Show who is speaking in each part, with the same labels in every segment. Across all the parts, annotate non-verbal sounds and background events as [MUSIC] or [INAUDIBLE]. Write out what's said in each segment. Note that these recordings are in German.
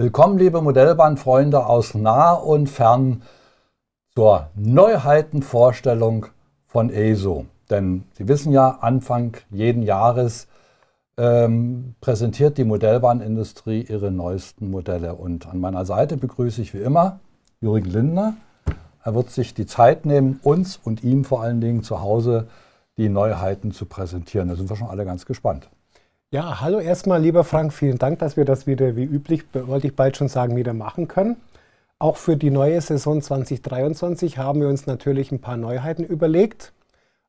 Speaker 1: Willkommen, liebe Modellbahnfreunde aus nah und fern zur Neuheitenvorstellung von ESO. Denn Sie wissen ja, Anfang jeden Jahres ähm, präsentiert die Modellbahnindustrie ihre neuesten Modelle. Und an meiner Seite begrüße ich wie immer Jürgen Lindner. Er wird sich die Zeit nehmen, uns und ihm vor allen Dingen zu Hause die Neuheiten zu präsentieren. Da sind wir schon alle ganz gespannt.
Speaker 2: Ja, hallo erstmal, lieber Frank, vielen Dank, dass wir das wieder wie üblich, wollte ich bald schon sagen, wieder machen können. Auch für die neue Saison 2023 haben wir uns natürlich ein paar Neuheiten überlegt.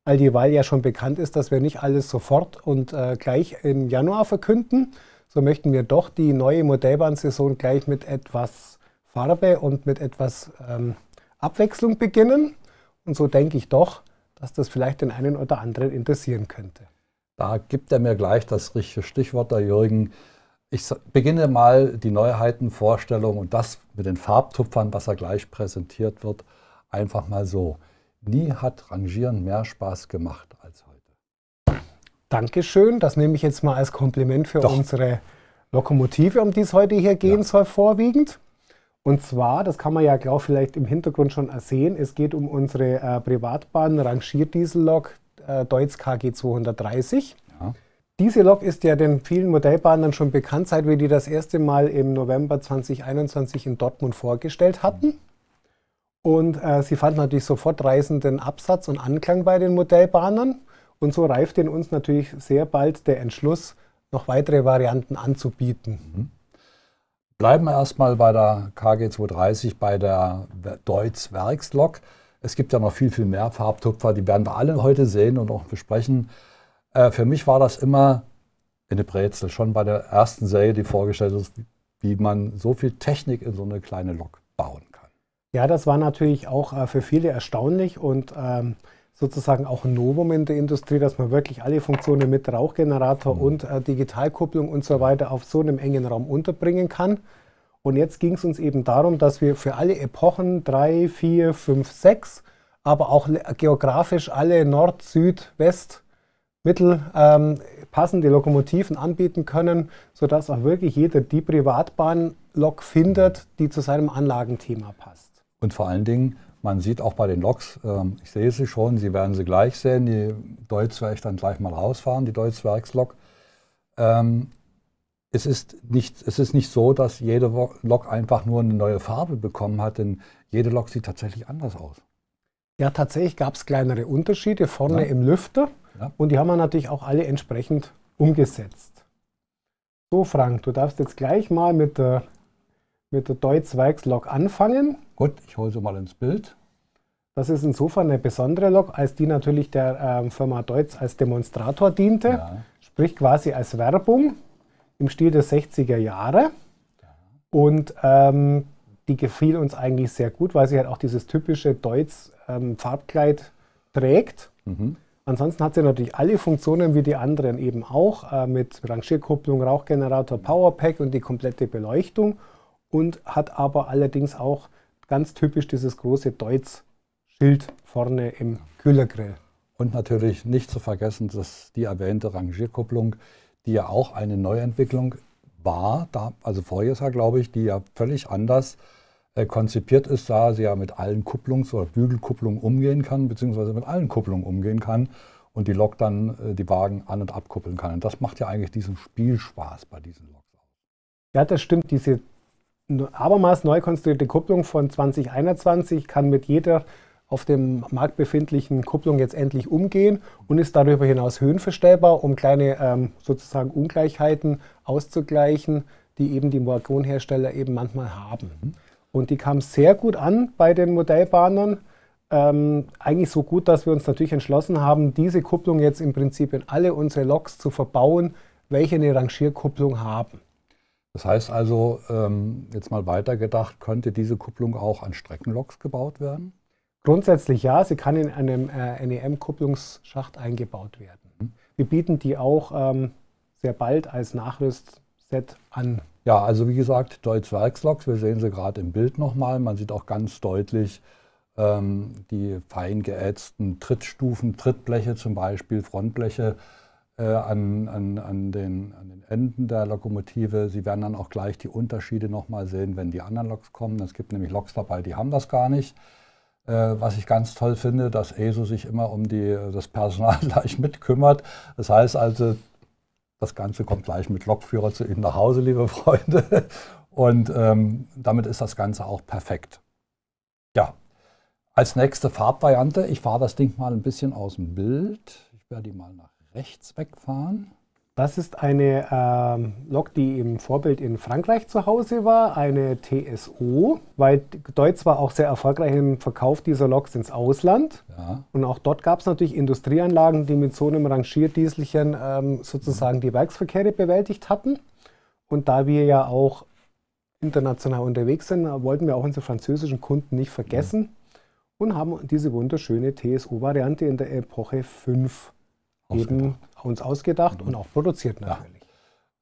Speaker 2: All die Wahl ja schon bekannt ist, dass wir nicht alles sofort und äh, gleich im Januar verkünden, so möchten wir doch die neue Modellbahnsaison gleich mit etwas Farbe und mit etwas ähm, Abwechslung beginnen. Und so denke ich doch, dass das vielleicht den einen oder anderen interessieren könnte.
Speaker 1: Da gibt er mir gleich das richtige Stichwort, der Jürgen. Ich beginne mal die Neuheitenvorstellung und das mit den Farbtupfern, was er gleich präsentiert wird, einfach mal so. Nie hat Rangieren mehr Spaß gemacht als heute.
Speaker 2: Dankeschön, das nehme ich jetzt mal als Kompliment für Doch. unsere Lokomotive, um die es heute hier gehen ja. soll, vorwiegend. Und zwar, das kann man ja glaube vielleicht im Hintergrund schon sehen, es geht um unsere äh, Privatbahn Rangierdiesellok äh, Deutz KG 230. Ja. Diese Lok ist ja den vielen Modellbahnern schon bekannt, seit wir die das erste Mal im November 2021 in Dortmund vorgestellt hatten. Und äh, sie fand natürlich sofort reißenden Absatz und Anklang bei den Modellbahnern. Und so reifte in uns natürlich sehr bald der Entschluss, noch weitere Varianten anzubieten. Mhm.
Speaker 1: Bleiben wir erstmal bei der KG 230, bei der Deutz Werkslok. Es gibt ja noch viel, viel mehr Farbtupfer, die werden wir alle heute sehen und auch besprechen. Äh, für mich war das immer eine Brezel, schon bei der ersten Serie, die vorgestellt ist, wie man so viel Technik in so eine kleine Lok bauen
Speaker 2: kann. Ja, das war natürlich auch äh, für viele erstaunlich und ähm, sozusagen auch ein Novum in der Industrie, dass man wirklich alle Funktionen mit Rauchgenerator mhm. und äh, Digitalkupplung und so weiter auf so einem engen Raum unterbringen kann. Und jetzt ging es uns eben darum, dass wir für alle Epochen 3, 4, 5, 6, aber auch geografisch alle Nord, Süd, West, Mittel ähm, passende Lokomotiven anbieten können, sodass auch wirklich jeder die Privatbahn-Lok findet, die
Speaker 1: zu seinem Anlagenthema passt. Und vor allen Dingen, man sieht auch bei den Loks, äh, ich sehe sie schon, Sie werden sie gleich sehen, die Deutzwerk dann gleich mal rausfahren, die Deutzwerkslok. Ähm, es ist nicht, es ist nicht so, dass jede Lok einfach nur eine neue Farbe bekommen hat, denn jede Lok sieht tatsächlich anders aus. Ja, tatsächlich gab es
Speaker 2: kleinere Unterschiede vorne ja. im Lüfter ja. und die haben wir natürlich auch alle entsprechend umgesetzt. So, Frank, du darfst jetzt gleich mal mit der, mit der Deutz-Werks-Lok anfangen. Gut, ich hole sie mal ins Bild. Das ist insofern eine besondere Lok, als die natürlich der ähm, Firma Deutz als Demonstrator diente, ja. sprich quasi als Werbung im Stil der 60er Jahre. Und ähm, die gefiel uns eigentlich sehr gut, weil sie halt auch dieses typische Deutz ähm, Farbkleid trägt. Mhm. Ansonsten hat sie natürlich alle Funktionen wie die anderen eben auch, äh, mit Rangierkupplung, Rauchgenerator, Powerpack und die komplette Beleuchtung. Und hat aber allerdings auch ganz typisch dieses große Deutz Schild vorne im
Speaker 1: Kühlergrill. Und natürlich nicht zu vergessen, dass die erwähnte Rangierkupplung, die ja auch eine Neuentwicklung war, da, also voriges Jahr, glaube ich, die ja völlig anders äh, konzipiert ist, da sie ja mit allen Kupplungs- oder Bügelkupplungen umgehen kann, beziehungsweise mit allen Kupplungen umgehen kann und die Lok dann äh, die Wagen an- und abkuppeln kann. Und das macht ja eigentlich diesen Spielspaß bei diesen Loks aus. Ja, das stimmt. Diese abermals
Speaker 2: neu konstruierte Kupplung von 2021 kann mit jeder auf dem Markt befindlichen Kupplung jetzt endlich umgehen und ist darüber hinaus höhenverstellbar, um kleine ähm, sozusagen Ungleichheiten auszugleichen, die eben die Waggonhersteller eben manchmal haben. Mhm. Und die kam sehr gut an bei den Modellbahnern. Ähm, eigentlich so gut, dass wir uns natürlich entschlossen haben, diese Kupplung jetzt im Prinzip in alle unsere Loks zu verbauen,
Speaker 1: welche eine Rangierkupplung haben. Das heißt also, ähm, jetzt mal weitergedacht, könnte diese Kupplung auch an Streckenloks gebaut werden? Grundsätzlich ja, sie kann in einem
Speaker 2: äh, NEM-Kupplungsschacht eingebaut werden. Mhm. Wir bieten die auch ähm, sehr bald als Nachrüstset
Speaker 1: an. Ja, also wie gesagt, Deutz Werksloks, wir sehen sie gerade im Bild nochmal. Man sieht auch ganz deutlich ähm, die fein geätzten Trittstufen, Trittbleche zum Beispiel, Frontbleche äh, an, an, an, den, an den Enden der Lokomotive. Sie werden dann auch gleich die Unterschiede nochmal sehen, wenn die anderen Loks kommen. Es gibt nämlich Loks dabei, die haben das gar nicht. Äh, was ich ganz toll finde, dass ESO sich immer um die, äh, das Personal [LAUGHS] gleich mitkümmert. Das heißt also, das Ganze kommt gleich mit Lokführer zu Ihnen nach Hause, liebe Freunde. [LAUGHS] Und ähm, damit ist das Ganze auch perfekt. Ja, als nächste Farbvariante, ich fahre das Ding mal ein bisschen aus dem Bild. Ich werde die mal nach rechts wegfahren. Das ist
Speaker 2: eine ähm, Lok, die im Vorbild in Frankreich zu Hause war, eine TSO, weil Deutz war auch sehr erfolgreich im Verkauf dieser Loks ins Ausland. Ja. Und auch dort gab es natürlich Industrieanlagen, die mit so einem Rangierdieselchen ähm, sozusagen mhm. die Werksverkehre bewältigt hatten. Und da wir ja auch international unterwegs sind, wollten wir auch unsere französischen Kunden nicht vergessen mhm. und haben diese wunderschöne TSO-Variante in der Epoche 5
Speaker 1: eben uns ausgedacht mhm. und auch produziert natürlich.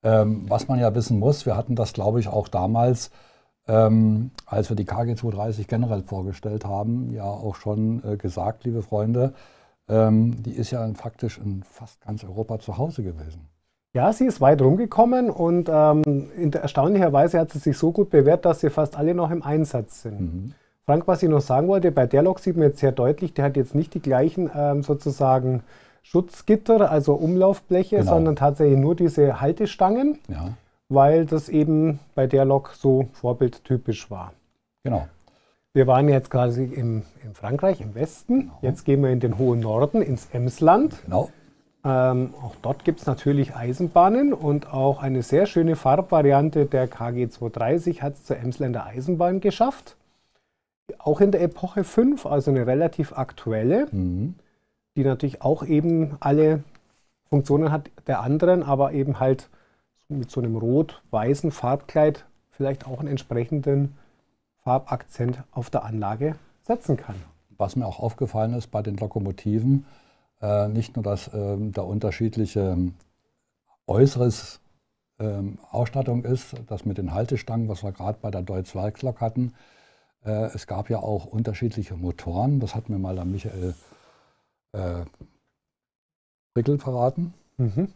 Speaker 1: Ja. Ähm, was man ja wissen muss, wir hatten das, glaube ich, auch damals, ähm, als wir die KG 230 generell vorgestellt haben, ja auch schon äh, gesagt, liebe Freunde, ähm, die ist ja faktisch in fast ganz Europa zu Hause gewesen. Ja, sie
Speaker 2: ist weit rumgekommen und ähm, erstaunlicherweise hat sie sich so gut bewährt, dass sie fast alle noch im Einsatz sind. Mhm. Frank, was ich noch sagen wollte, bei der Lok sieht man jetzt sehr deutlich, der hat jetzt nicht die gleichen ähm, sozusagen Schutzgitter, also Umlaufbleche, genau. sondern tatsächlich nur diese Haltestangen, ja. weil das eben bei der Lok so vorbildtypisch war. Genau. Wir waren jetzt quasi im, in Frankreich, im Westen. Genau. Jetzt gehen wir in den hohen Norden, ins Emsland. Genau. Ähm, auch dort gibt es natürlich Eisenbahnen und auch eine sehr schöne Farbvariante der KG 230 hat es zur Emsländer Eisenbahn geschafft. Auch in der Epoche 5, also eine relativ aktuelle. Mhm die natürlich auch eben alle Funktionen hat der anderen, aber eben halt mit so einem rot-weißen Farbkleid vielleicht auch einen entsprechenden Farbakzent auf der
Speaker 1: Anlage setzen kann. Was mir auch aufgefallen ist bei den Lokomotiven, äh, nicht nur, dass äh, da unterschiedliche ähm, äußeres ähm, Ausstattung ist, das mit den Haltestangen, was wir gerade bei der Deutz Lok hatten. Äh, es gab ja auch unterschiedliche Motoren, das hat mir mal der Michael äh, Prickel verraten, mhm.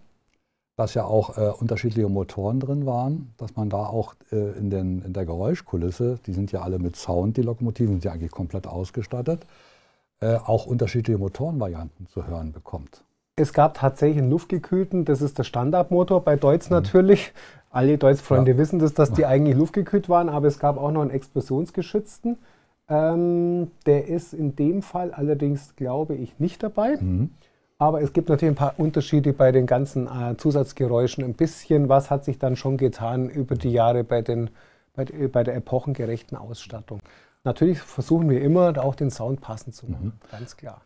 Speaker 1: dass ja auch äh, unterschiedliche Motoren drin waren, dass man da auch äh, in, den, in der Geräuschkulisse, die sind ja alle mit Sound, die Lokomotiven sind ja eigentlich komplett ausgestattet, äh, auch unterschiedliche Motorenvarianten zu hören bekommt. Es gab tatsächlich einen luftgekühlten, das ist der Standardmotor
Speaker 2: bei Deutz mhm. natürlich. Alle Deutz-Freunde ja. wissen das, dass die eigentlich luftgekühlt waren, aber es gab auch noch einen explosionsgeschützten. Ähm, der ist in dem Fall allerdings, glaube ich, nicht dabei. Mhm. Aber es gibt natürlich ein paar Unterschiede bei den ganzen äh, Zusatzgeräuschen. Ein bisschen was hat sich dann schon getan über die Jahre bei, den, bei, äh, bei der epochengerechten Ausstattung. Natürlich versuchen wir immer, auch den Sound passend zu machen, mhm. ganz klar.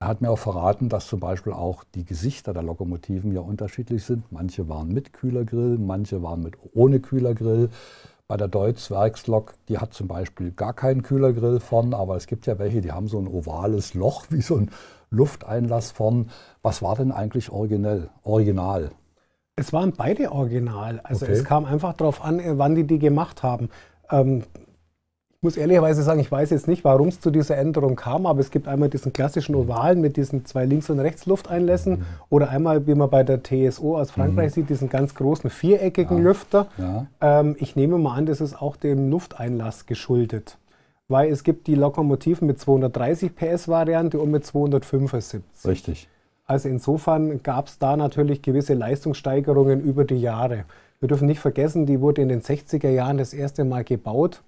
Speaker 1: Er hat mir auch verraten, dass zum Beispiel auch die Gesichter der Lokomotiven ja unterschiedlich sind. Manche waren mit Kühlergrill, manche waren mit ohne Kühlergrill. Bei der Deutz Werkslok, die hat zum Beispiel gar keinen Kühlergrill vorn, aber es gibt ja welche, die haben so ein ovales Loch [LAUGHS] wie so ein Lufteinlass vorn. Was war denn eigentlich originell, original?
Speaker 2: Es waren beide original. Also okay. es kam einfach darauf an, äh, wann die die gemacht haben. Ähm, muss ehrlicherweise sagen, ich weiß jetzt nicht, warum es zu dieser Änderung kam, aber es gibt einmal diesen klassischen Ovalen mit diesen zwei Links- und Rechtslufteinlässen mhm. oder einmal, wie man bei der TSO aus Frankreich mhm. sieht, diesen ganz großen viereckigen ja. Lüfter. Ja. Ähm, ich nehme mal an, das ist auch dem Lufteinlass geschuldet, weil es gibt die Lokomotiven mit 230 PS-Variante und mit 275. Richtig. Also insofern gab es da natürlich gewisse Leistungssteigerungen über die Jahre. Wir dürfen nicht vergessen, die wurde in den 60er Jahren das erste Mal gebaut.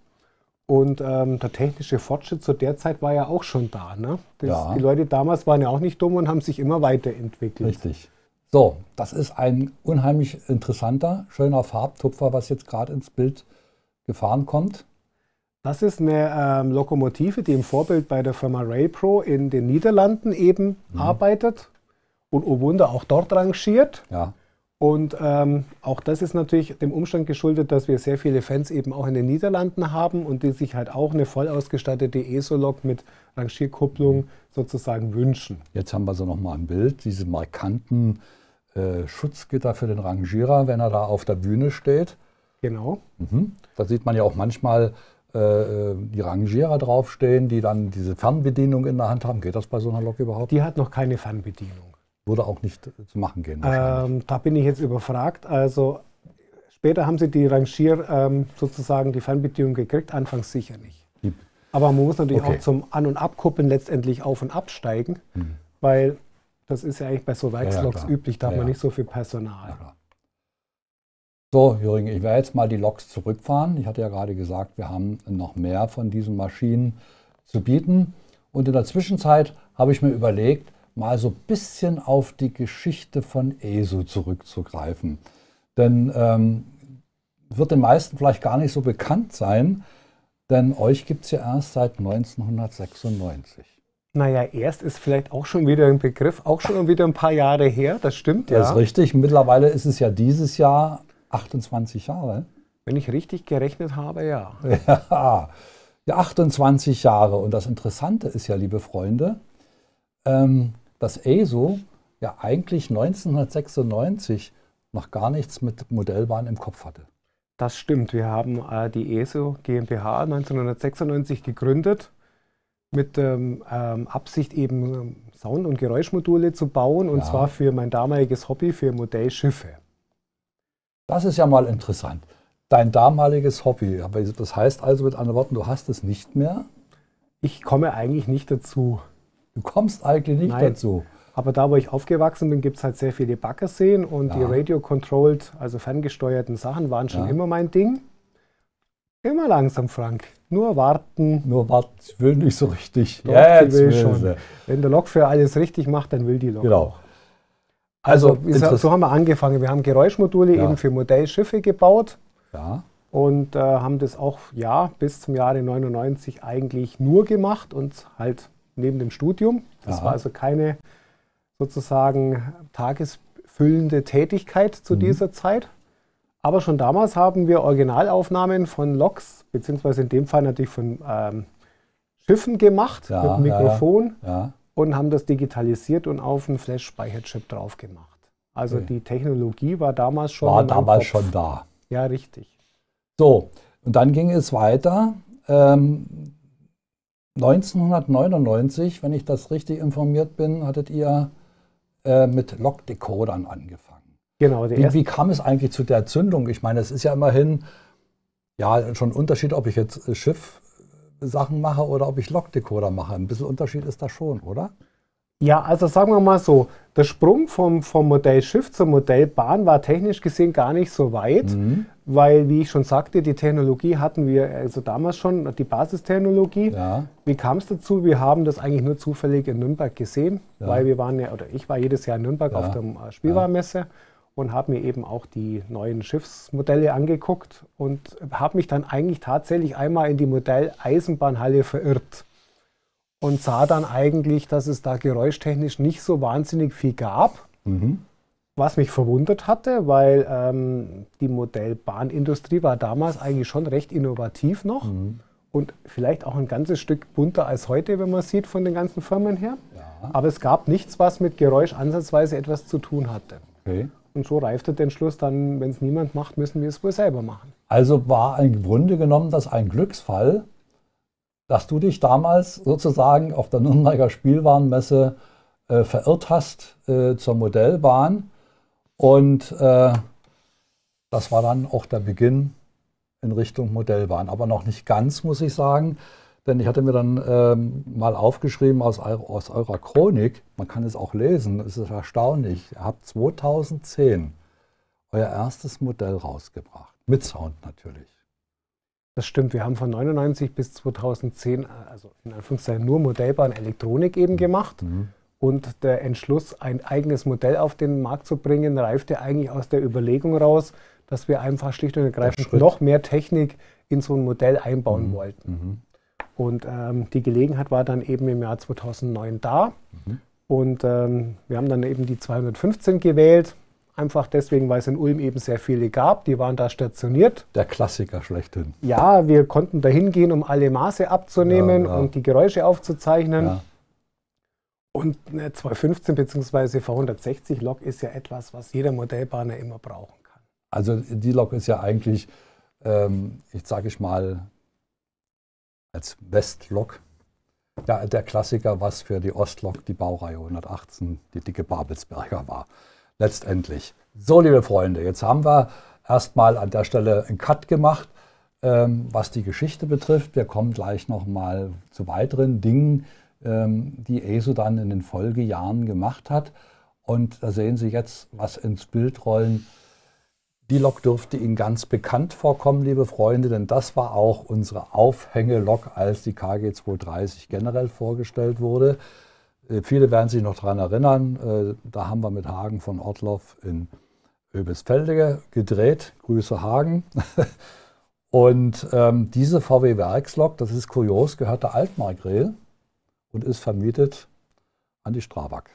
Speaker 2: Und ähm, der technische Fortschritt zu der Zeit war ja auch schon da. Ne? Das, ja. Die Leute
Speaker 1: damals waren ja auch nicht dumm und haben sich immer weiterentwickelt. Richtig. So, das ist ein unheimlich interessanter, schöner Farbtupfer, was jetzt gerade ins Bild gefahren kommt.
Speaker 2: Das ist eine ähm, Lokomotive, die im Vorbild bei der Firma Railpro in den Niederlanden eben mhm. arbeitet und oh Wunder auch dort rangiert. Ja. Und ähm, auch das ist natürlich dem Umstand geschuldet, dass wir sehr viele Fans eben auch in den Niederlanden haben und die sich halt auch eine voll ausgestattete ESO-Lok mit Rangierkupplung sozusagen
Speaker 1: wünschen. Jetzt haben wir sie so nochmal im Bild, diese markanten äh, Schutzgitter für den Rangierer, wenn er da auf der Bühne steht. Genau. Mhm. Da sieht man ja auch manchmal äh, die Rangierer draufstehen, die dann diese Fernbedienung in der Hand haben. Geht das bei so einer Lok überhaupt? Die hat noch keine Fernbedienung würde auch nicht zu machen gehen.
Speaker 2: Ähm, da bin ich jetzt überfragt. Also später haben Sie die Rangier ähm, sozusagen die Fernbedienung gekriegt, anfangs sicher nicht. Hm. Aber man muss natürlich okay. auch zum An- und Abkuppeln letztendlich auf- und absteigen, hm.
Speaker 1: weil das ist ja eigentlich bei so Werksloks ja, ja, üblich, da ja, hat man nicht
Speaker 2: so viel Personal.
Speaker 1: So, Jürgen, ich werde jetzt mal die Loks zurückfahren. Ich hatte ja gerade gesagt, wir haben noch mehr von diesen Maschinen zu bieten. Und in der Zwischenzeit habe ich mir überlegt, mal so ein bisschen auf die Geschichte von ESU zurückzugreifen. Denn ähm, wird den meisten vielleicht gar nicht so bekannt sein, denn euch gibt es ja erst seit 1996.
Speaker 2: Naja, erst ist vielleicht auch schon wieder ein Begriff, auch schon wieder ein paar Jahre her, das stimmt ja. Das ist richtig.
Speaker 1: Mittlerweile ist es ja dieses Jahr 28 Jahre. Wenn ich richtig gerechnet habe, ja. [LAUGHS] Ja, ja 28 Jahre. Und das Interessante ist ja, liebe Freunde, ähm, dass ESO ja eigentlich 1996 noch gar nichts mit Modellbahn im Kopf hatte. Das stimmt. Wir haben äh, die ESO
Speaker 2: GmbH 1996 gegründet mit ähm, ähm Absicht eben ähm, Sound- und Geräuschmodule zu bauen und ja. zwar für mein damaliges Hobby, für Modellschiffe.
Speaker 1: Das ist ja mal interessant. Dein damaliges Hobby, aber das heißt also mit anderen Worten, du hast es nicht mehr? Ich komme eigentlich nicht dazu. Du kommst
Speaker 2: eigentlich nicht Nein. dazu. Aber da, wo ich aufgewachsen bin, gibt es halt sehr viele Baggerszenen und ja. die Radio-Controlled, also ferngesteuerten Sachen, waren schon ja. immer mein Ding. Immer langsam, Frank. Nur warten. Nur warten.
Speaker 1: Ich will nicht so richtig.
Speaker 2: Doch, ja, jetzt will schon. Sie. Wenn der Lokführer alles richtig macht, dann will die Lok. Genau. Also, also so haben wir angefangen. Wir haben Geräuschmodule ja. eben für Modellschiffe gebaut. Ja. Und äh, haben das auch ja bis zum Jahre 99 eigentlich nur gemacht und halt neben dem Studium. Das Aha. war also keine sozusagen tagesfüllende Tätigkeit zu mhm. dieser Zeit. Aber schon damals haben wir Originalaufnahmen von Loks, beziehungsweise in dem Fall natürlich von ähm, Schiffen gemacht ja, mit dem Mikrofon ja, ja. und haben das digitalisiert und auf einen Flash-Speicherchip drauf gemacht. Also okay. die Technologie war
Speaker 1: damals schon War damals Kopf. schon da. Ja, richtig. So, und dann ging es weiter. Ähm, 1999, wenn ich das richtig informiert bin, hattet ihr äh, mit Lockdecodern angefangen. Genau. Wie, wie, kam es eigentlich zu der Zündung? Ich meine, es ist ja immerhin ja schon ein Unterschied, ob ich jetzt äh, Schiff Sachen mache oder ob ich Lockdecoder mache. Ein bisschen Unterschied ist da schon, oder?
Speaker 2: Ja, also sagen wir mal so, der Sprung vom, vom Modell Schiff zum Modell Bahn war technisch gesehen gar nicht so weit, mhm. weil, wie ich schon sagte, die Technologie hatten wir also damals schon, die Basistechnologie. Ja. Wie kam es dazu? Wir haben das eigentlich nur zufällig in Nürnberg gesehen, ja. weil wir waren ja, oder ich war jedes Jahr in Nürnberg ja. auf der äh, Spielwarenmesse und habe mir eben auch die neuen Schiffsmodelle angeguckt und habe mich dann eigentlich tatsächlich einmal in die Modelleisenbahnhalle verirrt und sah dann eigentlich, dass es da geräuschtechnisch nicht so wahnsinnig viel gab. Mhm. Was mich verwundert hatte, weil ähm, die Modellbahnindustrie war damals eigentlich schon recht innovativ noch mhm. und vielleicht auch ein ganzes Stück bunter als heute, wenn man sieht von den ganzen Firmen her. Ja. Aber es gab nichts, was mit Geräusch ansatzweise etwas zu tun hatte. Okay. Und so reifte der Schluss
Speaker 1: dann, wenn es niemand macht, müssen wir es wohl selber machen. Also war im Grunde genommen das ein Glücksfall, dass du dich damals sozusagen auf der Nürnberger Spielwarenmesse äh, verirrt hast äh, zur Modellbahn. Und äh, das war dann auch der Beginn in Richtung Modellbahn. Aber noch nicht ganz, muss ich sagen. Denn ich hatte mir dann ähm, mal aufgeschrieben aus, aus, eurer Chronik, man kann es auch lesen, es ist erstaunlich, ihr habt 2010 euer erstes Modell rausgebracht. Mit Sound natürlich. Das stimmt, wir haben von
Speaker 2: 99 bis 2010, also in Anführungszeichen nur Modellbahn Elektronik eben mhm. gemacht. Mhm. Und der Entschluss, ein eigenes Modell auf den Markt zu bringen, reifte eigentlich aus der Überlegung raus, dass wir einfach schlicht und ergreifend noch mehr Technik in so ein Modell einbauen mhm. wollten. Mhm. Und ähm, die Gelegenheit war dann eben im Jahr 2009 da. Mhm. Und ähm, wir haben dann eben die 215 gewählt. Einfach deswegen, weil es in Ulm eben sehr viele gab. Die waren da stationiert.
Speaker 1: Der Klassiker schlechthin.
Speaker 2: Ja, wir konnten da hingehen, um alle Maße abzunehmen ja, ja. und die Geräusche aufzuzeichnen. Ja. Und eine 215 bzw. V160 Lok ist ja etwas, was jeder Modellbahner immer brauchen
Speaker 1: kann. Also die Lok ist ja eigentlich, ähm, ich sage ich mal, als Westlok ja, der Klassiker, was für die Ostlok die Baureihe 118, die dicke Babelsberger war letztendlich. So, liebe Freunde, jetzt haben wir erstmal an der Stelle einen Cut gemacht, ähm, was die Geschichte betrifft. Wir kommen gleich nochmal zu weiteren Dingen, ähm, die ESO dann in den Folgejahren gemacht hat. Und da sehen Sie jetzt, was ins Bild rollen. Die Lok dürfte Ihnen ganz bekannt vorkommen, liebe Freunde, denn das war auch unsere Aufhängelok, als die KG 230 generell vorgestellt wurde. Äh, viele werden sich noch daran erinnern, äh, da haben wir mit Hagen von Ortloff in Öbisfelde gedreht. Grüße Hagen. [LAUGHS] und ähm, diese VW Werkslok, das ist kurios, gehört der Altmark Grill und ist vermietet an die Strabag.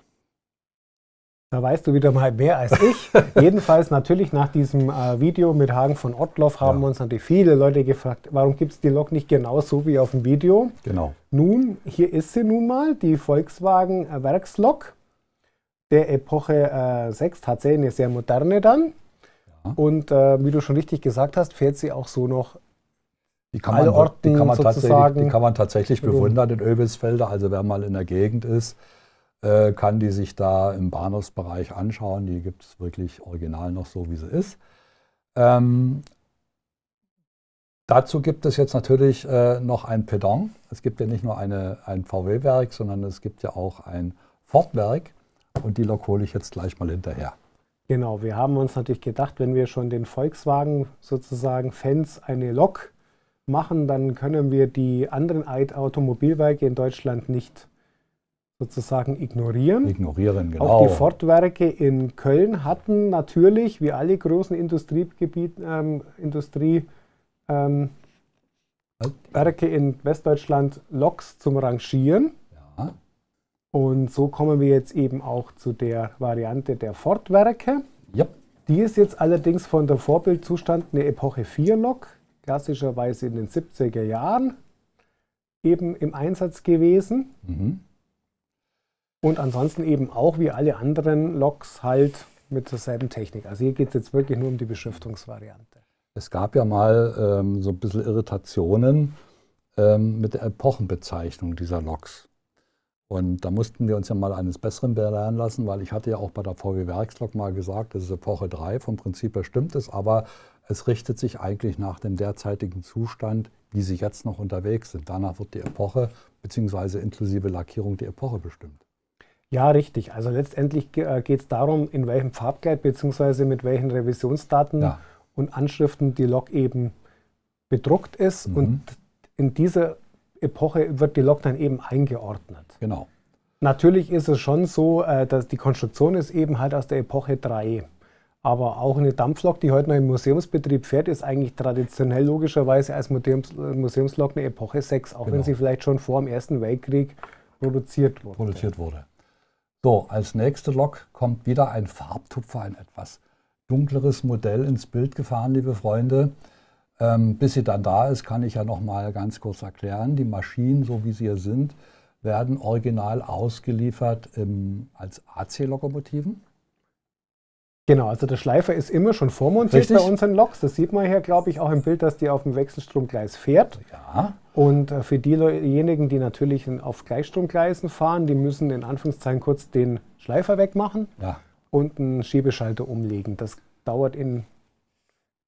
Speaker 1: Da weißt du wieder mal mehr als ich. [LAUGHS] Jedenfalls natürlich
Speaker 2: nach diesem äh, Video mit Hagen von Ottloff haben ja. uns natürlich viele Leute gefragt, warum gibt es die Lok nicht genauso wie auf dem Video? Genau. Nun, hier ist sie nun mal, die Volkswagen Werkslok der Epoche äh, 6, tatsächlich eine sehr moderne dann. Ja. Und äh, wie du schon richtig gesagt hast, fährt sie auch so noch
Speaker 1: die kann, man, Orten die, kann man tatsächlich, die kann man tatsächlich bewundern in Öbelsfelder, Also wer mal in der Gegend ist, äh, kann die sich da im Bahnhofsbereich anschauen. Die gibt es wirklich original noch so, wie sie ist. Ähm, dazu gibt es jetzt natürlich äh, noch ein Pedon. Es gibt ja nicht nur eine, ein VW-Werk, sondern es gibt ja auch ein Ford-Werk. Und die Lok hole ich jetzt gleich mal hinterher.
Speaker 2: Genau, wir haben uns natürlich gedacht, wenn wir schon den Volkswagen sozusagen Fans eine Lok machen, dann können wir die anderen Automobilwerke in Deutschland nicht sozusagen ignorieren. Ignorieren, genau. Auch die genau. Fortwerke in Köln hatten natürlich, wie alle großen Industriegebiete, ähm, Industriewerke ähm, in Westdeutschland, Loks zum Rangieren. Ja. Und so kommen wir jetzt eben auch zu der Variante der Fortwerke. Ja. Die ist jetzt allerdings von der Vorbildzustand eine Epoche 4-Lok, klassischerweise in den 70er Jahren, eben im Einsatz gewesen. Mhm und ansonsten eben auch wie alle anderen Loks halt mit derselben Technik. Also hier geht es jetzt wirklich nur um die Beschriftungsvariante.
Speaker 1: Es gab ja mal ähm, so ein bisschen Irritationen ähm, mit der Epochenbezeichnung dieser Loks. Und da mussten wir uns ja mal eines Besseren belehren lassen, weil ich hatte ja auch bei der VW Werkslok mal gesagt, das ist Epoche 3, vom Prinzip her stimmt es, aber es richtet sich eigentlich nach dem derzeitigen Zustand, wie sie jetzt noch unterwegs sind. Danach wird die Epoche, beziehungsweise inklusive Lackierung, die Epoche bestimmt.
Speaker 2: Ja, richtig. Also letztendlich äh, geht es darum, in welchem Farbguide bzw. mit welchen Revisionsdaten ja. und Anschriften die Lok eben bedruckt ist. Mhm. Und in dieser Epoche wird die Lok dann eben eingeordnet. Genau. Natürlich ist es schon so, äh, dass die Konstruktion ist eben halt aus der Epoche 3. Aber auch eine Dampflok, die heute noch im Museumsbetrieb fährt, ist eigentlich traditionell logischerweise als Museums Museumslok
Speaker 1: eine Epoche 6, auch genau. wenn sie vielleicht schon vor dem Ersten Weltkrieg produziert wurde. Produziert wurde. So, als nächste Lok kommt wieder ein Farbtupfer, ein etwas dunkleres Modell ins Bild gefahren, liebe Freunde. Ähm, bis sie dann da ist, kann ich ja noch mal ganz kurz erklären. Die Maschinen, so wie sie hier sind, werden original ausgeliefert im, als AC-Lokomotiven. Genau, also der Schleifer ist immer schon
Speaker 2: vormontiert Richtig? bei unseren Loks. Das sieht man hier, glaube ich, auch im Bild, dass die auf dem Wechselstromgleis fährt. Ja. Und äh, für diejenigen, die natürlich auf Gleichstromgleisen fahren, die müssen in Anführungszeichen kurz den Schleifer wegmachen ja. und einen Schiebeschalter umlegen. Das dauert, in,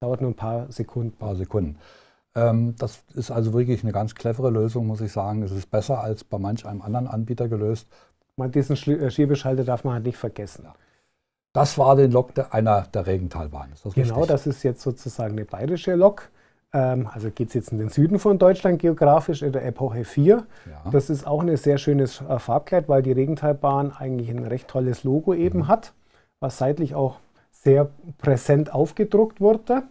Speaker 1: dauert nur ein paar Sekunden. Ein paar Sekunden. Ähm, das ist also wirklich eine ganz clevere Lösung, muss ich sagen. Es ist besser als bei manch einem anderen Anbieter gelöst. Man, diesen äh, Schiebeschalter darf man halt nicht vergessen. Ja. Das war die Lok der, einer der Regentalbahnen.
Speaker 2: Das genau, richtig? das ist jetzt sozusagen eine bayerische Lok. Ähm, also geht es jetzt in den Süden von Deutschland geografisch, in der Epoche 4. Ja. Das ist auch ein sehr schönes äh, Farbkleid, weil die Regentalbahn eigentlich ein recht tolles Logo eben mhm. hat, was seitlich auch sehr präsent aufgedruckt wurde.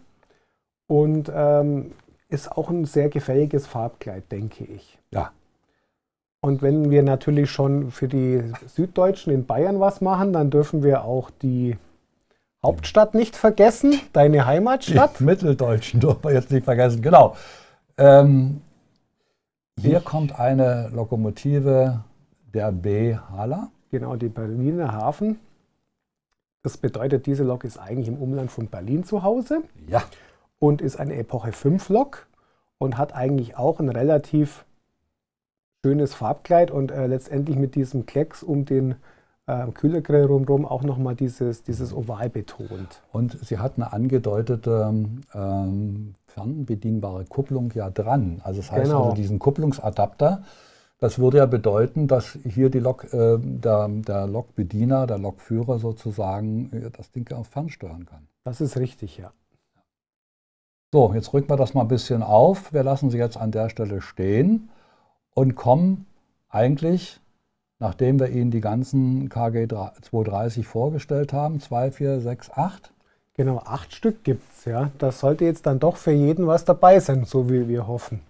Speaker 2: Und ähm, ist auch ein sehr gefälliges Farbkleid, denke ich. Ja, und wenn wir natürlich schon für die Süddeutschen in Bayern was machen, dann dürfen wir auch die Hauptstadt nicht vergessen,
Speaker 1: deine Heimatstadt. Die [LAUGHS] Mitteldeutschen dürfen wir jetzt nicht vergessen, genau. Ähm, hier ich. kommt eine Lokomotive der B Hala.
Speaker 2: Genau, die Berliner Hafen. Das bedeutet, diese Lok ist eigentlich im Umland von Berlin zu Hause. Ja. Und ist eine Epoche 5 Lok und hat eigentlich auch ein relativ schönes Farbkleid und äh, letztendlich mit diesem Klecks um den äh, Kühlergrill rumrum auch nochmal dieses, dieses Oval betont.
Speaker 1: Und sie hat eine angedeutete ähm, ähm, fernbedienbare Kupplung ja dran. Also das heißt genau. also diesen Kupplungsadapter. Das würde ja bedeuten, dass hier die Lok, äh, der, der Lokbediener, der Lokführer sozusagen äh, das Ding auch fernsteuern kann. Das ist richtig, ja. So, jetzt rücken wir das mal ein bisschen auf. Wir lassen sie jetzt an der Stelle stehen und kommen eigentlich, nachdem wir Ihnen die ganzen KG 230 vorgestellt haben, 2, 4, 6, 8. Genau, acht
Speaker 2: Stück gibt es. Ja. Das sollte jetzt dann doch für jeden was dabei sein, so wie wir hoffen.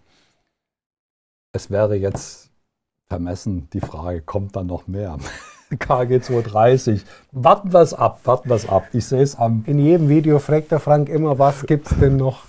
Speaker 1: Es wäre jetzt vermessen, die Frage, kommt dann noch mehr? [LAUGHS] KG 230. Warten wir es ab, warten wir es ab. Ich sehe es am. In jedem Video fragt
Speaker 2: der Frank immer, was gibt es denn noch?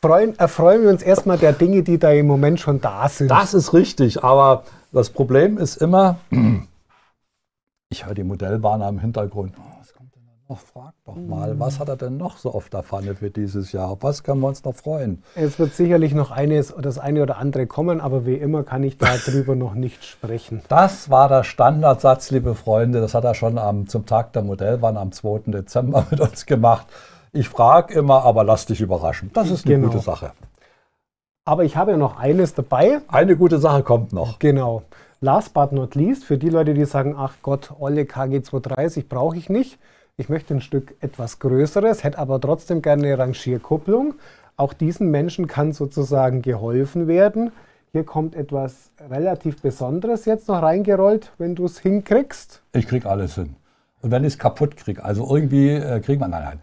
Speaker 2: freuen, erfreuen wir uns erstmal der Dinge, die da im Moment
Speaker 1: schon da sind. Das ist richtig, aber das Problem ist immer, [CLEARS THROAT] ich höre die Modellbahn im Hintergrund. Oh, was kommt denn noch? Frag doch mal, was hat er denn noch so auf der Pfanne für dieses Jahr? Auf was können wir uns noch freuen?
Speaker 2: Es wird sicherlich noch eines, das eine oder andere kommen, aber wie immer kann ich darüber [LAUGHS] noch nicht sprechen.
Speaker 1: Das war der Standardsatz, liebe Freunde. Das hat er schon am, zum Tag der Modellbahn am 2. Dezember [LAUGHS] mit uns gemacht. Ich frage immer, aber lass dich überraschen. Das ist eine genau. gute Sache. Aber ich habe ja noch eines
Speaker 2: dabei. Eine gute Sache kommt noch. Genau. Last but not least, für die Leute, die sagen, ach Gott, olle KG230 brauche ich nicht. Ich möchte ein Stück etwas Größeres, hätte aber trotzdem gerne eine Rangierkupplung. Auch diesen Menschen kann sozusagen geholfen werden. Hier kommt etwas relativ Besonderes jetzt noch reingerollt, wenn du es hinkriegst.
Speaker 1: Ich krieg alles hin. Und wenn ich es kaputt kriege, also irgendwie äh, kriegt man Einheit.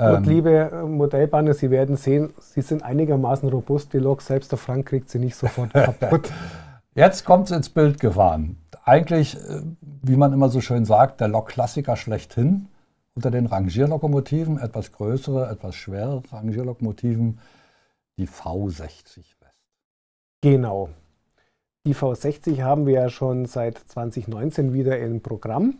Speaker 1: Und ähm,
Speaker 2: liebe äh, Modellbahner, Sie werden sehen, sie sind einigermaßen robust, die Lok. Selbst der Frank kriegt sie nicht
Speaker 1: sofort [LAUGHS] kaputt. Jetzt kommt es ins Bild gefahren. Eigentlich, äh, wie man immer so schön sagt, der Lok-Klassiker schlechthin. Unter den Rangierlokomotiven, etwas größere, etwas schwerere Rangierlokomotiven, die V60 West.
Speaker 2: Genau. Die V60 haben wir ja schon seit 2019 wieder im Programm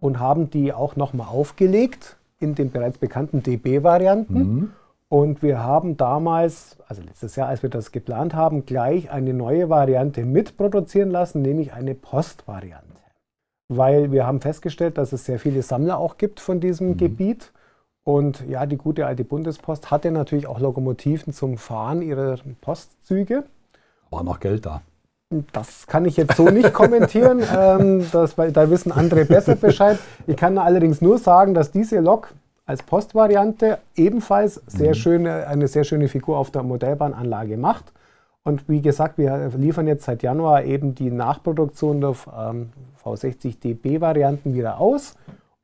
Speaker 2: und haben die auch nochmal aufgelegt in den bereits bekannten DB-Varianten. Mhm. Und wir haben damals, also letztes Jahr, als wir das geplant haben, gleich eine neue Variante mitproduzieren lassen, nämlich eine Post-Variante. Weil wir haben festgestellt, dass es sehr viele Sammler auch gibt von diesem mhm. Gebiet. Und ja, die gute alte Bundespost hatte natürlich auch Lokomotiven zum Fahren ihrer Postzüge.
Speaker 1: War noch Geld da.
Speaker 2: Das kann ich jetzt so nicht kommentieren. [LAUGHS] ähm, das, da wissen andere besser Bescheid. Ich kann allerdings nur sagen, dass diese Lok als Postvariante ebenfalls sehr mhm. schöne, eine sehr schöne Figur auf der Modellbahnanlage macht. Und wie gesagt, wir liefern jetzt seit Januar eben die Nachproduktion der ähm, V60DB-Varianten wieder aus.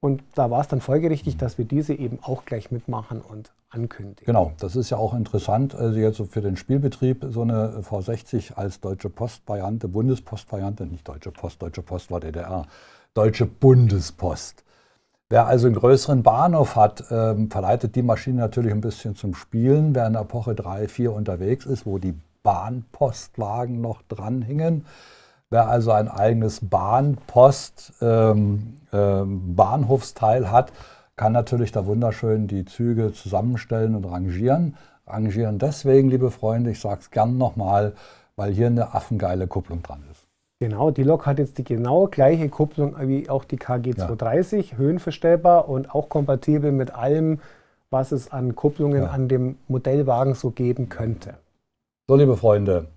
Speaker 2: Und da war es dann folgerichtig, dass wir diese eben auch gleich mitmachen und ankündigen.
Speaker 1: Genau, das ist ja auch interessant. Also jetzt so für den Spielbetrieb so eine V60 als Deutsche Postvariante, Bundespostvariante, nicht Deutsche Post, Deutsche Post war DDR, Deutsche Bundespost. Wer also einen größeren Bahnhof hat, ähm, verleitet die Maschine natürlich ein bisschen zum Spielen. Wer in der Epoche 3, 4 unterwegs ist, wo die Bahnpostwagen noch dranhängen, Wer also ein eigenes Bahnpost, ähm, ähm, Bahnhofsteil hat, kann natürlich da wunderschön die Züge zusammenstellen und rangieren. Rangieren deswegen, liebe Freunde, ich sage es gern nochmal, weil hier eine affengeile Kupplung dran ist.
Speaker 2: Genau, die Lok hat jetzt die genau gleiche Kupplung wie auch die KG 230, ja. höhenverstellbar und auch kompatibel mit allem, was es an Kupplungen ja. an dem Modellwagen so geben könnte.
Speaker 1: So, liebe Freunde,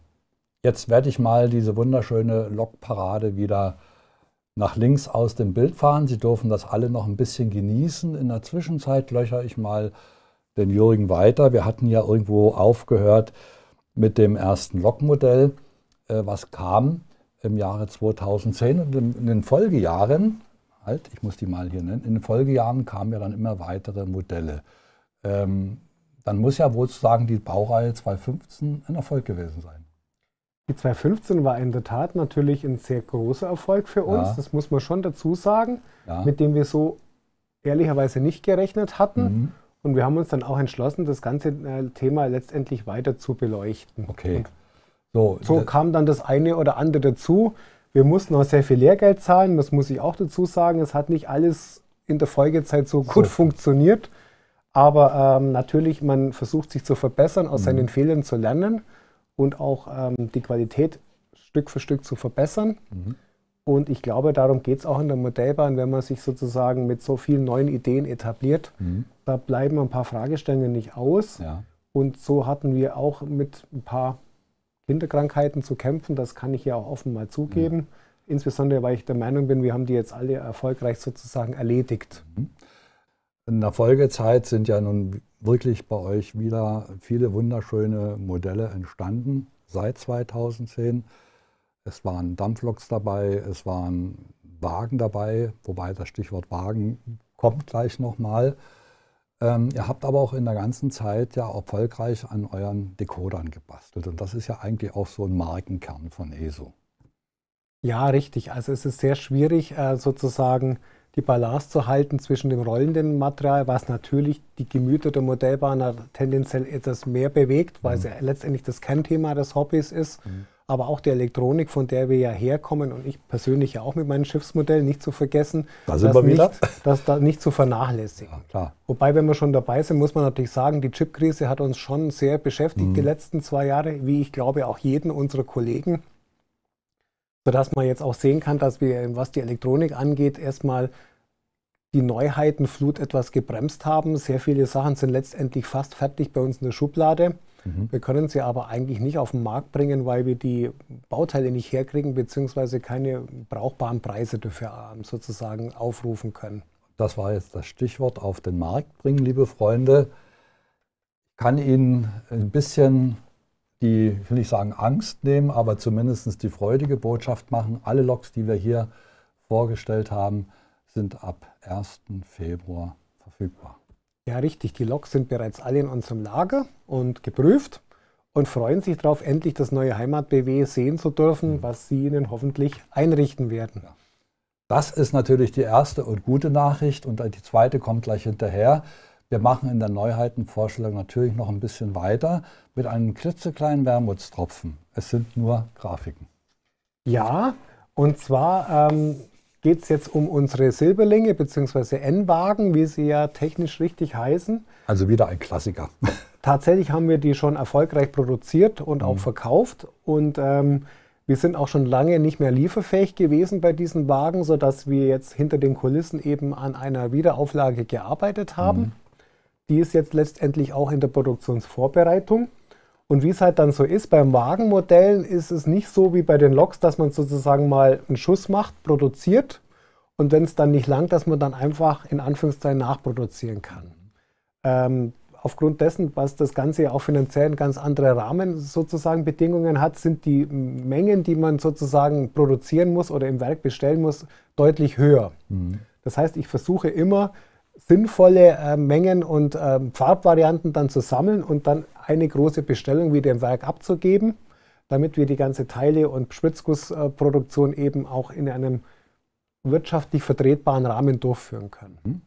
Speaker 1: jetzt werde ich mal diese wunderschöne Lokparade wieder nach links aus dem Bild fahren. Sie dürfen das alle noch ein bisschen genießen. In der Zwischenzeit löchere ich mal den Jürgen weiter. Wir hatten ja irgendwo aufgehört mit dem ersten Lokmodell, äh, was kam im Jahre 2010 und in den Folgejahren, halt, ich muss die mal hier nennen, in den Folgejahren kamen ja dann immer weitere Modelle. Ähm, dann muss ja wohl sozusagen die Baureihe 2015 ein Erfolg gewesen sein.
Speaker 2: Die 2015 war in der Tat natürlich ein sehr großer Erfolg für uns, ja. das muss man schon dazu sagen, ja. mit dem wir so ehrlicherweise nicht gerechnet hatten. Mhm. Und wir haben uns dann auch entschlossen, das ganze äh, Thema letztendlich weiter zu beleuchten. Okay. so, so kam dann das eine oder andere dazu. Wir mussten auch sehr viel Lehrgeld zahlen, das muss ich auch dazu sagen. Es hat nicht alles in der Folgezeit so gut so. funktioniert. Aber ähm, natürlich, man versucht sich zu verbessern, aus mhm. seinen Fehlern zu lernen und auch ähm, die Qualität Stück für Stück zu verbessern. Mhm. Und ich glaube, darum geht es auch in der Modellbahn, wenn man sich sozusagen mit so vielen neuen Ideen etabliert. Mhm. Da bleiben ein paar Fragestellungen nicht aus. Ja. Und so hatten wir auch mit ein paar Kinderkrankheiten zu kämpfen. Das kann ich ja auch offen mal zugeben. Ja. Insbesondere, weil ich der Meinung bin, wir haben die jetzt
Speaker 1: alle erfolgreich sozusagen erledigt. Mhm in der Folgezeit sind ja nun wirklich bei euch wieder viele wunderschöne Modelle entstanden seit 2010. Es waren Dampfloks dabei, es waren Wagen dabei, wobei das Stichwort Wagen kommt gleich nochmal. Ähm, ihr habt aber auch in der ganzen Zeit ja erfolgreich an euren Decodern gebastelt. Und das ist ja eigentlich auch so ein Markenkern von ESO. Ja, richtig. Also es ist sehr schwierig, äh,
Speaker 2: sozusagen die Balance zu halten zwischen dem rollenden Material, was natürlich die Gemüter der Modellbahner tendenziell etwas mehr bewegt, weil mhm. ja letztendlich das Kernthema des Hobbys ist, mhm. aber auch die Elektronik, von der wir ja herkommen und ich persönlich ja auch mit meinem Schiffsmodell nicht zu vergessen, da sind das, wir Nicht, das da nicht zu vernachlässigen. Ja, klar. Wobei, wenn wir schon dabei sind, muss man natürlich sagen, die Chipkrise hat uns schon sehr beschäftigt mhm. die letzten zwei Jahre, wie ich glaube auch jeden unserer Kollegen sodass man jetzt auch sehen kann, dass wir, was die Elektronik angeht, erstmal die Neuheitenflut etwas gebremst haben. Sehr viele Sachen sind letztendlich fast fertig bei uns in der Schublade. Mhm. Wir können sie aber eigentlich nicht auf den Markt bringen, weil wir die Bauteile nicht herkriegen, beziehungsweise keine brauchbaren Preise dafür ähm,
Speaker 1: sozusagen aufrufen können. Das war jetzt das Stichwort auf den Markt bringen, liebe Freunde. Ich kann Ihnen ein bisschen die, will ich sagen, Angst nehmen, aber zumindest die freudige Botschaft machen. Alle Loks, die wir hier vorgestellt haben, sind ab 1. Februar verfügbar. Ja, richtig. Die Loks
Speaker 2: sind bereits alle in unserem Lager und geprüft und freuen sich darauf, endlich das neue Heimat-BW sehen zu dürfen, mhm. was Sie Ihnen hoffentlich einrichten werden. Ja.
Speaker 1: Das ist natürlich die erste und gute Nachricht und die zweite kommt gleich hinterher. Wir machen in der Neuheitenvorstellung natürlich noch ein bisschen weiter mit einem klitzekleinen Wermutstropfen. Es sind nur Grafiken.
Speaker 2: Ja, und zwar ähm, geht es jetzt um unsere Silberlinge bzw. N-Wagen, wie sie ja technisch richtig heißen.
Speaker 1: Also wieder ein Klassiker.
Speaker 2: [LAUGHS] Tatsächlich haben wir die schon erfolgreich produziert und mhm. auch verkauft. Und ähm, wir sind auch schon lange nicht mehr lieferfähig gewesen bei diesen Wagen, sodass wir jetzt hinter den Kulissen eben an einer Wiederauflage gearbeitet haben. Mhm die ist jetzt letztendlich auch in der Produktionsvorbereitung. Und wie es halt dann so ist, beim Wagenmodellen ist es nicht so wie bei den Loks, dass man sozusagen mal einen Schuss macht, produziert und wenn es dann nicht langt, dass man dann einfach in Anführungszeichen nachproduzieren kann. Ähm, aufgrund dessen, was das Ganze ja auch finanziell in ganz andere Rahmen sozusagen Bedingungen hat, sind die Mengen, die man sozusagen produzieren muss oder im Werk bestellen muss, deutlich höher. Mhm. Das heißt, ich versuche immer sinnvolle äh, Mengen und äh, Farbvarianten dann zu sammeln und dann eine große Bestellung wieder im Werk abzugeben, damit wir die ganze Teile- und Spritzgussproduktion äh, eben auch in einem wirtschaftlich
Speaker 1: vertretbaren Rahmen durchführen können. Mhm.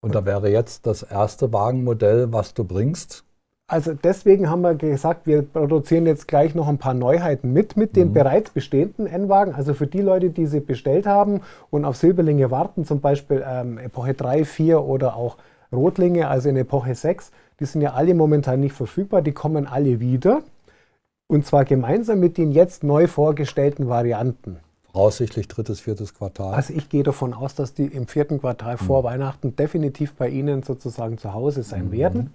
Speaker 1: Und da wäre jetzt das erste Wagenmodell, was du bringst,
Speaker 2: also deswegen haben wir gesagt, wir produzieren jetzt gleich noch ein paar Neuheiten mit, mit den mhm. bereits bestehenden N-Wagen. Also für die Leute, die sie bestellt haben und auf Silberlinge warten, zum Beispiel ähm, Epoche 3, 4 oder auch Rotlinge, also in Epoche 6, die sind ja alle momentan nicht verfügbar, die kommen alle wieder. Und zwar gemeinsam mit den jetzt neu vorgestellten Varianten.
Speaker 1: Voraussichtlich drittes, viertes Quartal. Also
Speaker 2: ich gehe davon aus, dass die im vierten Quartal mhm. vor Weihnachten definitiv bei Ihnen sozusagen zu Hause sein mhm. werden.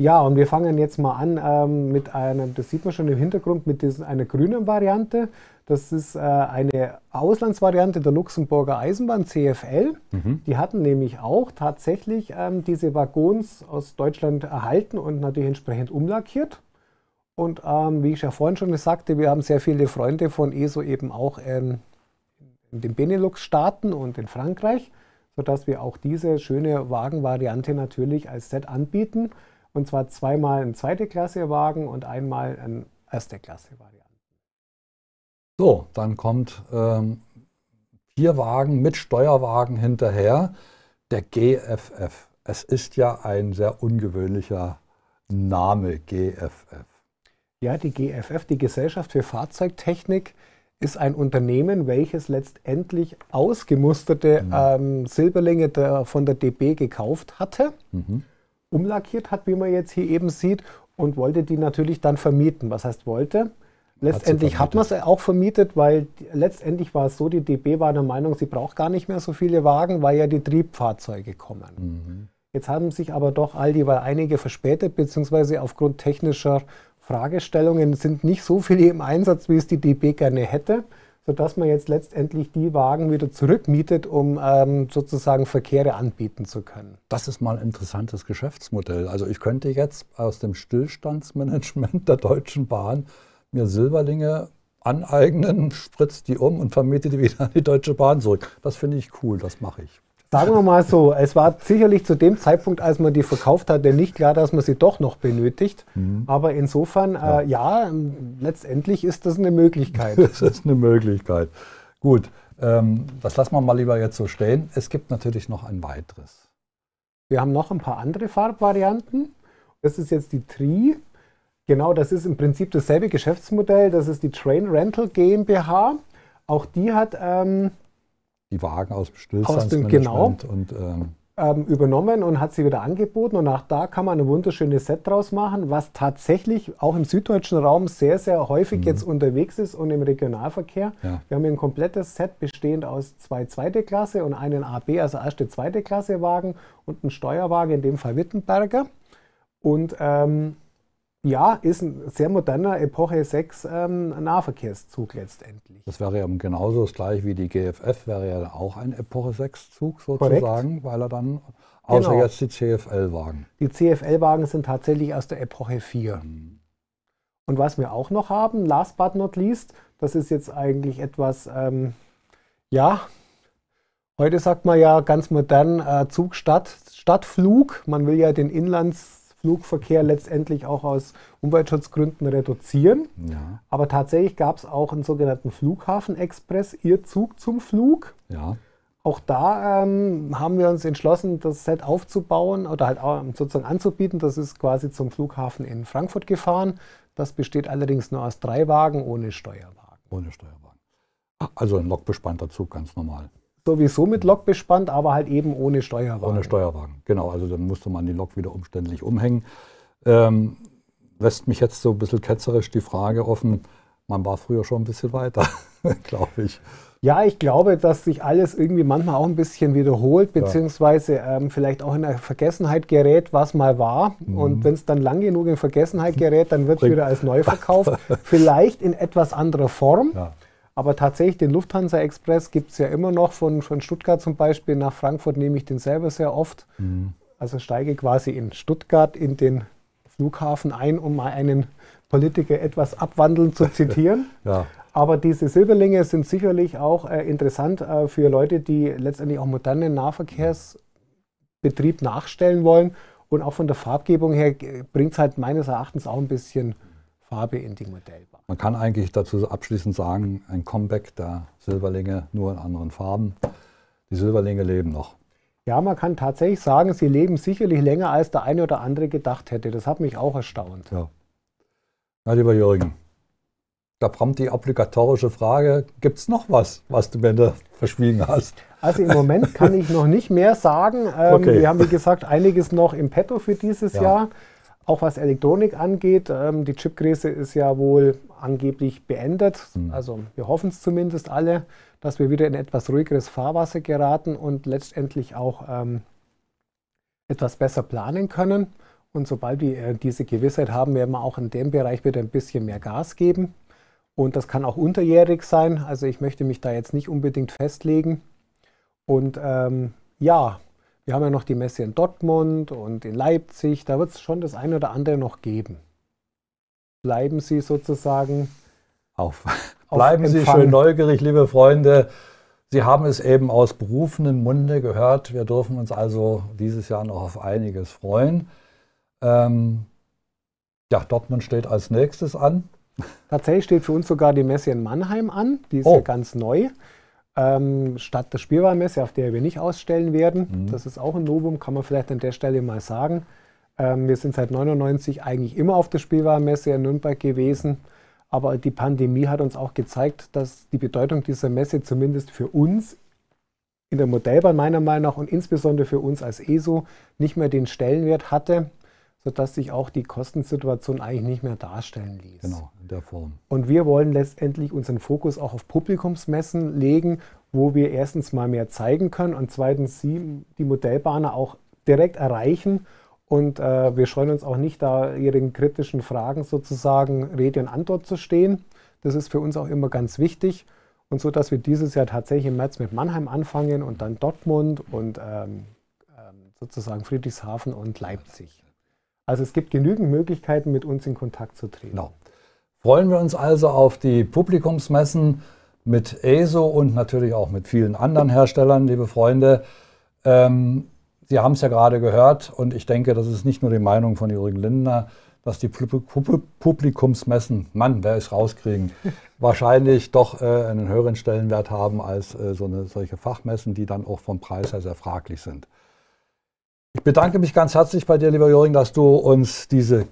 Speaker 2: Ja, und wir fangen jetzt mal an ähm, mit einem, das sieht man schon im Hintergrund, mit diesen, einer grünen Variante. Das ist äh, eine Auslandsvariante der Luxemburger Eisenbahn CFL. Mhm. Die hatten nämlich auch tatsächlich ähm, diese Waggons aus Deutschland erhalten und natürlich entsprechend umlackiert. Und ähm, wie ich ja vorhin schon sagte, wir haben sehr viele Freunde von ESO eben auch ähm, in den Benelux-Staaten und in Frankreich, sodass wir auch diese schöne Wagenvariante natürlich als Set anbieten. Und zwar zweimal ein zweite Klasse-Wagen und einmal ein erste Klasse-Variante.
Speaker 1: So, dann kommt ähm, vier Wagen mit Steuerwagen hinterher, der GFF. Es ist ja ein sehr ungewöhnlicher Name, GFF. Ja, die GFF, die Gesellschaft
Speaker 2: für Fahrzeugtechnik, ist ein Unternehmen, welches letztendlich ausgemusterte mhm. ähm, Silberlinge der, von der DB gekauft hatte. Mhm umlackiert hat, wie man jetzt hier eben sieht, und wollte die natürlich dann vermieten. Was heißt wollte? Letztendlich hat, hat man es auch vermietet, weil letztendlich war es so, die DB war der Meinung, sie braucht gar nicht mehr so viele Wagen, weil ja die Triebfahrzeuge kommen. Mhm. Jetzt haben sich aber doch all die, weil einige verspätet, beziehungsweise aufgrund technischer Fragestellungen sind nicht so viele im Einsatz, wie es die DB gerne hätte sodass man jetzt letztendlich die Wagen wieder zurückmietet,
Speaker 1: um ähm, sozusagen Verkehre anbieten zu können. Das ist mal ein interessantes Geschäftsmodell. Also ich könnte jetzt aus dem Stillstandsmanagement [LAUGHS] der Deutschen Bahn mir Silberlinge aneignen, spritzt die um und vermiete die wieder an die Deutsche Bahn zurück. Das finde ich cool, das mache ich.
Speaker 2: Sagen wir mal so, es war sicherlich zu dem Zeitpunkt, als man die verkauft hatte, nicht klar, dass man sie doch noch benötigt. Mhm. Aber insofern, äh, ja. Äh, ja. letztendlich
Speaker 1: ist das eine Möglichkeit. [LAUGHS] Das ist eine Möglichkeit. Gut, ähm, das lassen wir mal lieber jetzt so stehen. Es gibt natürlich noch ein weiteres. Wir haben noch ein paar andere Farbvarianten.
Speaker 2: Das ist jetzt die Tri. Genau, das ist im Prinzip dasselbe Geschäftsmodell. Das ist die Train Rental GmbH. Auch die hat ähm,
Speaker 1: die Wagen aus dem Stillstandsmanagement genau. und ähm,
Speaker 2: ähm, übernommen und hat sie wieder angeboten. Und auch da kann man ein wunderschönes Set draus machen, was tatsächlich auch im süddeutschen Raum sehr, sehr häufig mhm. jetzt unterwegs ist und im Regionalverkehr. Ja. Wir haben hier ein komplettes Set bestehend aus zwei zweite Klasse und einen AB, also erste, zweite Klasse Wagen und einen Steuerwagen, in dem Fall Wittenberger. Und ähm, ja, ist ein sehr moderner Epoche 6 ähm,
Speaker 1: Nahverkehrszug letztendlich. Das wäre ja genauso das gleiche wie die GFF, wäre ja auch ein Epoche 6 Zug sozusagen, Korrekt. weil er dann, außer genau. jetzt die CFL-Wagen. Die
Speaker 2: CFL-Wagen sind tatsächlich aus der Epoche 4. Mhm. Und was wir auch noch haben, last but not least, das ist jetzt eigentlich etwas, ähm, ja, heute sagt man ja ganz modern äh, Zugstadt, Stadtflug. Man will ja den Inlands Flugverkehr letztendlich auch aus Umweltschutzgründen reduzieren. Ja. Aber tatsächlich gab es auch einen sogenannten Flughafen-Express, ihr Zug zum Flug. Ja. Auch da ähm, haben wir uns entschlossen, das Set aufzubauen oder halt auch ähm, sozusagen anzubieten. Das ist quasi zum Flughafen in Frankfurt gefahren. Das besteht allerdings nur aus drei Wagen
Speaker 1: ohne Steuerwagen. Ohne Steuerwagen. Also ein lockbespannter Zug, ganz normal sowieso mit Lok bespannt, aber halt eben ohne Steuerwagen. Ohne Steuerwagen, genau. Also dann musste man die Lok wieder umständlich umhängen. Ähm, lässt mich jetzt so ein bisschen ketzerisch die Frage offen, man war früher schon ein bisschen weiter, [LAUGHS] glaube ich. Ja, ich glaube, dass sich alles irgendwie manchmal
Speaker 2: auch ein bisschen wiederholt, beziehungsweise ähm, vielleicht auch in der Vergessenheit gerät, was mal war. Mhm. Und wenn es dann lang genug in Vergessenheit gerät, dann wird es wieder als neu [LAUGHS] verkauft. vielleicht in etwas anderer Form. Ja. Aber tatsächlich, den Lufthansa Express gibt es ja immer noch von, von Stuttgart zum Beispiel. Nach Frankfurt nehme ich den selber sehr oft. Mhm. Also steige quasi in Stuttgart in den Flughafen ein, um mal einen Politiker etwas abwandeln zu [LAUGHS] zitieren. ja. Aber diese Silberlinge sind sicherlich auch äh, interessant äh, für Leute, die letztendlich auch modernen Nahverkehrsbetrieb nachstellen wollen. Und auch von der Farbgebung her äh, bringt es halt meines Erachtens auch ein bisschen Farbe in die Modelle.
Speaker 1: Man kann eigentlich dazu abschließend sagen, ein Comeback der Silberlinge nur in anderen Farben. Die Silberlinge leben noch. Ja, man kann tatsächlich sagen, sie leben sicherlich länger, als der eine oder andere
Speaker 2: gedacht hätte. Das hat mich auch erstaunt.
Speaker 1: Ja. Na, lieber Jürgen, da kommt die obligatorische Frage, gibt es noch was, was du mir da verschwiegen hast?
Speaker 2: Also im Moment kann ich noch nicht mehr sagen. Ähm, okay. Wir haben, wie gesagt, einiges noch
Speaker 1: im Petto für dieses ja. Jahr.
Speaker 2: Auch was Elektronik angeht, ähm, die Chipgröße ist ja wohl angeblich beendet. Mhm. Also wir hoffen es zumindest alle, dass wir wieder in etwas ruhigeres Fahrwasser geraten und letztendlich auch ähm, etwas besser planen können. Und sobald wir äh, diese Gewissheit haben, werden wir auch in dem Bereich wieder ein bisschen mehr Gas geben. Und das kann auch unterjährig sein. Also ich möchte mich da jetzt nicht unbedingt festlegen. Und ähm, ja, wir haben ja noch die Messe in Dortmund und in Leipzig. Da wird es schon das eine oder andere noch geben. Bleiben Sie sozusagen
Speaker 1: auf. [LAUGHS] auf [LAUGHS] Bleiben Empfang. Sie schön neugierig, liebe Freunde. Sie haben es eben aus berufenem Munde gehört. Wir dürfen uns also dieses Jahr noch auf einiges freuen. Ähm, ja, Dortmund steht als nächstes an. Tatsächlich steht für uns
Speaker 2: sogar die Messe in Mannheim an. Die ist oh. ja ganz neu. Ähm, statt der Spielwarenmesse, auf der wir nicht ausstellen werden, mhm. das ist auch ein Novum, kann man vielleicht an der Stelle mal sagen. Ähm, wir sind seit 99 eigentlich immer auf der Spielwarenmesse in Nürnberg gewesen, aber die Pandemie hat uns auch gezeigt, dass die Bedeutung dieser Messe zumindest für uns in der Modellbahn meiner Meinung nach und insbesondere für uns als ESO nicht mehr den Stellenwert hatte, sodass sich auch die Kostensituation eigentlich nicht mehr darstellen ließ. Genau, in der Form. Und wir wollen letztendlich unseren Fokus auch auf Publikumsmessen legen, wo wir erstens mal mehr zeigen können und zweitens sie, die Modellbahner auch direkt erreichen. Und äh, wir scheuen uns auch nicht, da ihren kritischen Fragen sozusagen Rede und Antwort zu stehen. Das ist für uns auch immer ganz wichtig. Und so, dass wir dieses Jahr tatsächlich im März mit Mannheim anfangen und dann Dortmund und ähm, ähm sozusagen Friedrichshafen und Leipzig.
Speaker 1: Also es gibt genügend Möglichkeiten, mit uns in Kontakt zu treten. Genau. Freuen wir uns also auf die Publikumsmessen mit ESO und natürlich auch mit vielen anderen Herstellern, liebe Freunde. Ähm, Sie haben es ja gerade gehört und ich denke, das ist nicht nur die Meinung von Jürgen Lindner, dass die Publikumsmessen, Mann, wer es rauskriegen, [LAUGHS] wahrscheinlich doch äh, einen höheren Stellenwert haben als äh, so eine, solche Fachmessen, die dann auch vom Preis her sehr fraglich sind. Ich bedanke mich ganz herzlich bei dir, lieber Joring, dass du uns diese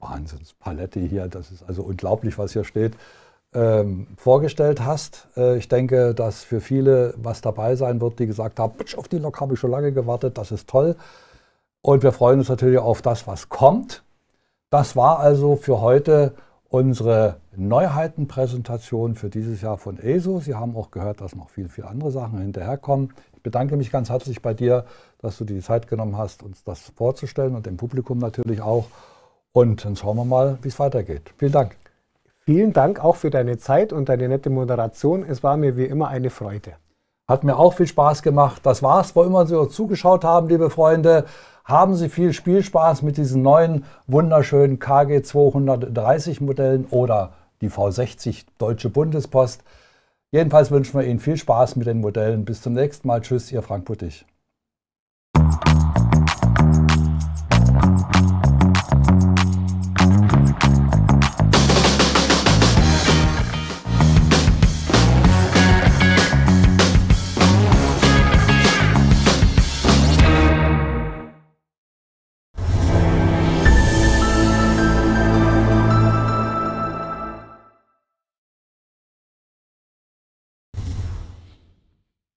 Speaker 1: Wahnsinnspalette hier, das ist also unglaublich, was hier steht, ähm, vorgestellt hast. Äh, ich denke, dass für viele was dabei sein wird, die gesagt haben, auf den Lok habe ich schon lange gewartet, das ist toll. Und wir freuen uns natürlich auf das, was kommt. Das war also für heute unsere Neuheitenpräsentation für dieses Jahr von ESO. Sie haben auch gehört, dass noch viel, viel andere Sachen hinterherkommen. Ich bedanke mich ganz herzlich bei dir, dass du dir die Zeit genommen hast, uns das vorzustellen und dem Publikum natürlich auch. Und dann schauen wir mal, wie es weitergeht. Vielen Dank. Vielen Dank auch für
Speaker 2: deine Zeit und deine nette Moderation. Es war mir wie immer eine Freude. Hat mir auch viel Spaß gemacht.
Speaker 1: Das war's, wo immer Sie uns zugeschaut haben, liebe Freunde. Haben Sie viel Spielspaß mit diesen neuen, wunderschönen KG 230 Modellen oder die V60 Deutsche Bundespost. Jedenfalls wünschen wir Ihnen viel Spaß mit den Modellen. Bis zum nächsten Mal. Tschüss, Ihr Frank Puttig. Thank you.